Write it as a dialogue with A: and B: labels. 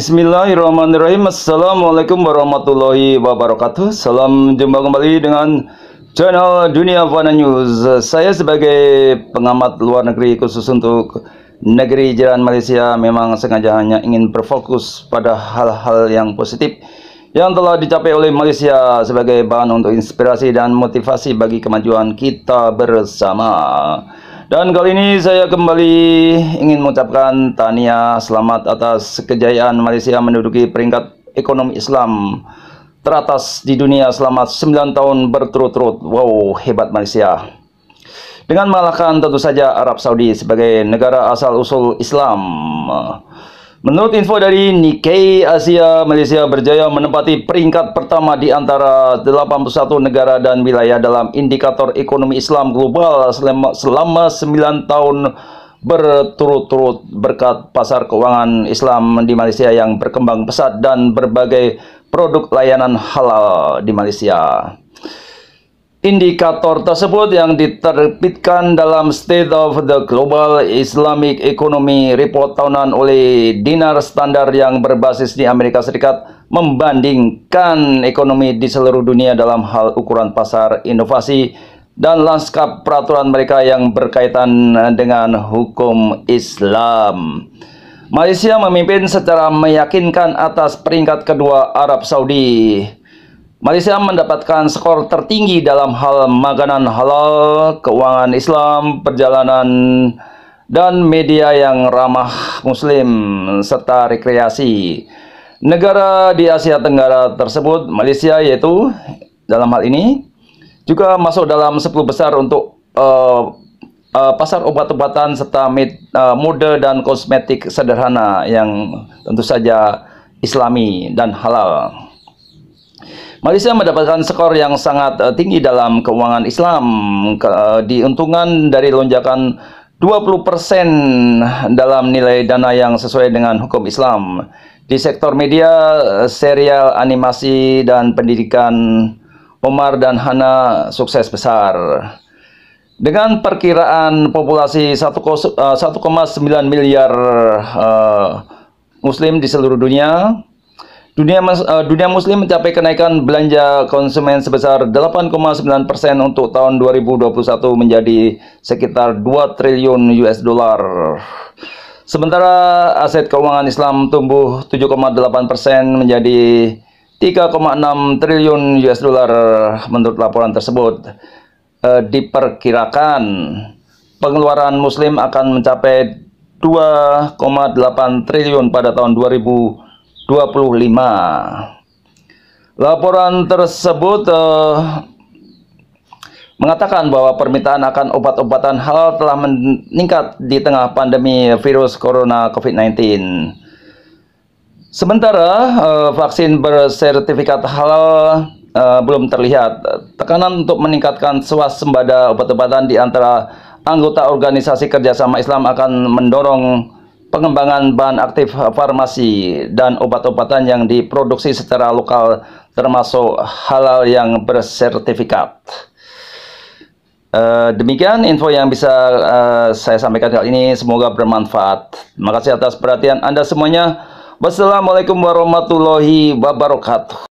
A: Bismillahirrahmanirrahim Assalamualaikum warahmatullahi wabarakatuh Salam jumpa kembali dengan channel Dunia Fana News Saya sebagai pengamat luar negeri khusus untuk negeri jiran Malaysia Memang sengaja hanya ingin berfokus pada hal-hal yang positif Yang telah dicapai oleh Malaysia sebagai bahan untuk inspirasi dan motivasi bagi kemajuan kita bersama dan kali ini saya kembali ingin mengucapkan Tania selamat atas kejayaan Malaysia menduduki peringkat ekonomi Islam teratas di dunia selama 9 tahun berturut-turut. Wow, hebat Malaysia. Dengan mengalahkan tentu saja Arab Saudi sebagai negara asal-usul Islam. Menurut info dari Nikkei, Asia Malaysia berjaya menempati peringkat pertama di antara 81 negara dan wilayah dalam indikator ekonomi Islam global selama, selama 9 tahun berturut-turut berkat pasar keuangan Islam di Malaysia yang berkembang pesat dan berbagai produk layanan halal di Malaysia. Indikator tersebut yang diterbitkan dalam State of the Global Islamic Economy Report tahunan oleh Dinar Standar yang berbasis di Amerika Serikat membandingkan ekonomi di seluruh dunia dalam hal ukuran pasar inovasi dan lanskap peraturan mereka yang berkaitan dengan hukum Islam. Malaysia memimpin secara meyakinkan atas peringkat kedua Arab Saudi Malaysia mendapatkan skor tertinggi dalam hal makanan halal, keuangan Islam, perjalanan dan media yang ramah muslim serta rekreasi. Negara di Asia Tenggara tersebut Malaysia yaitu dalam hal ini juga masuk dalam 10 besar untuk uh, uh, pasar obat-obatan serta uh, mode dan kosmetik sederhana yang tentu saja islami dan halal. Malaysia mendapatkan skor yang sangat eh, tinggi dalam keuangan Islam. Ke, uh, diuntungkan dari lonjakan 20% dalam nilai dana yang sesuai dengan hukum Islam. Di sektor media, eh, serial, animasi, dan pendidikan, Omar dan Hana sukses besar. Dengan perkiraan populasi 1,9 miliar uh, Muslim di seluruh dunia, Dunia, uh, dunia muslim mencapai kenaikan belanja konsumen sebesar 8,9% persen untuk tahun 2021 menjadi sekitar 2 triliun US dollar. Sementara aset keuangan Islam tumbuh 7,8% persen menjadi 3,6 triliun US dollar menurut laporan tersebut. Uh, diperkirakan pengeluaran muslim akan mencapai 2,8 triliun pada tahun 2021 25. Laporan tersebut eh, mengatakan bahwa permintaan akan obat-obatan halal telah meningkat di tengah pandemi virus corona COVID-19. Sementara eh, vaksin bersertifikat halal eh, belum terlihat. Tekanan untuk meningkatkan swasembada obat-obatan di antara anggota organisasi kerjasama Islam akan mendorong pengembangan bahan aktif farmasi dan obat-obatan yang diproduksi secara lokal termasuk halal yang bersertifikat. Uh, demikian info yang bisa uh, saya sampaikan kali ini. Semoga bermanfaat. Terima kasih atas perhatian Anda semuanya. Wassalamualaikum warahmatullahi wabarakatuh.